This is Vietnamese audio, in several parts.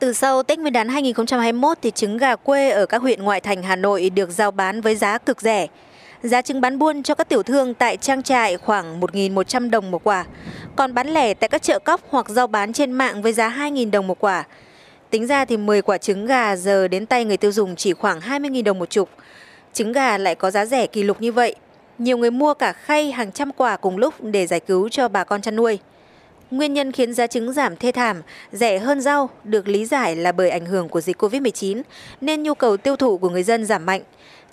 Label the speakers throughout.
Speaker 1: Từ sau Tết Nguyên đán 2021 thì trứng gà quê ở các huyện ngoại thành Hà Nội được giao bán với giá cực rẻ. Giá trứng bán buôn cho các tiểu thương tại trang trại khoảng 1.100 đồng một quả, còn bán lẻ tại các chợ cóc hoặc giao bán trên mạng với giá 2.000 đồng một quả. Tính ra thì 10 quả trứng gà giờ đến tay người tiêu dùng chỉ khoảng 20.000 đồng một chục. Trứng gà lại có giá rẻ kỷ lục như vậy. Nhiều người mua cả khay hàng trăm quả cùng lúc để giải cứu cho bà con chăn nuôi. Nguyên nhân khiến giá trứng giảm thê thảm, rẻ hơn rau được lý giải là bởi ảnh hưởng của dịch Covid-19 nên nhu cầu tiêu thụ của người dân giảm mạnh.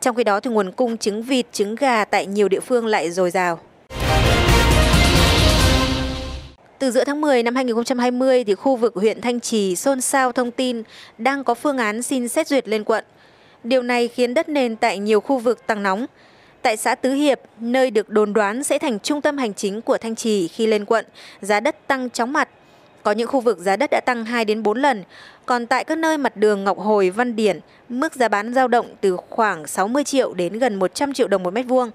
Speaker 1: Trong khi đó thì nguồn cung trứng vịt, trứng gà tại nhiều địa phương lại dồi dào. Từ giữa tháng 10 năm 2020 thì khu vực huyện Thanh Trì xôn xao thông tin đang có phương án xin xét duyệt lên quận. Điều này khiến đất nền tại nhiều khu vực tăng nóng. Tại xã Tứ Hiệp, nơi được đồn đoán sẽ thành trung tâm hành chính của Thanh Trì khi lên quận, giá đất tăng chóng mặt. Có những khu vực giá đất đã tăng 2 đến 4 lần, còn tại các nơi mặt đường Ngọc Hồi, Văn Điển, mức giá bán dao động từ khoảng 60 triệu đến gần 100 triệu đồng một mét vuông.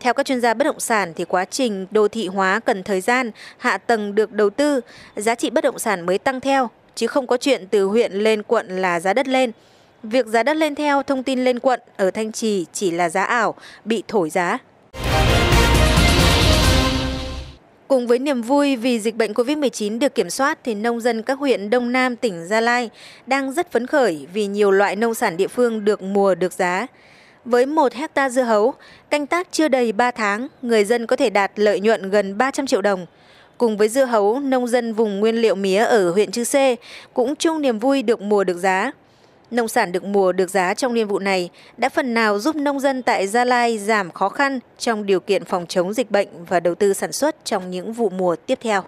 Speaker 1: Theo các chuyên gia bất động sản thì quá trình đô thị hóa cần thời gian, hạ tầng được đầu tư, giá trị bất động sản mới tăng theo, chứ không có chuyện từ huyện lên quận là giá đất lên. Việc giá đất lên theo thông tin lên quận ở Thanh Trì chỉ là giá ảo, bị thổi giá. Cùng với niềm vui vì dịch bệnh COVID-19 được kiểm soát thì nông dân các huyện Đông Nam tỉnh Gia Lai đang rất phấn khởi vì nhiều loại nông sản địa phương được mùa được giá. Với 1 hecta dưa hấu, canh tác chưa đầy 3 tháng, người dân có thể đạt lợi nhuận gần 300 triệu đồng. Cùng với dưa hấu, nông dân vùng nguyên liệu mía ở huyện Chư Sê cũng chung niềm vui được mùa được giá. Nông sản được mùa được giá trong niên vụ này đã phần nào giúp nông dân tại Gia Lai giảm khó khăn trong điều kiện phòng chống dịch bệnh và đầu tư sản xuất trong những vụ mùa tiếp theo.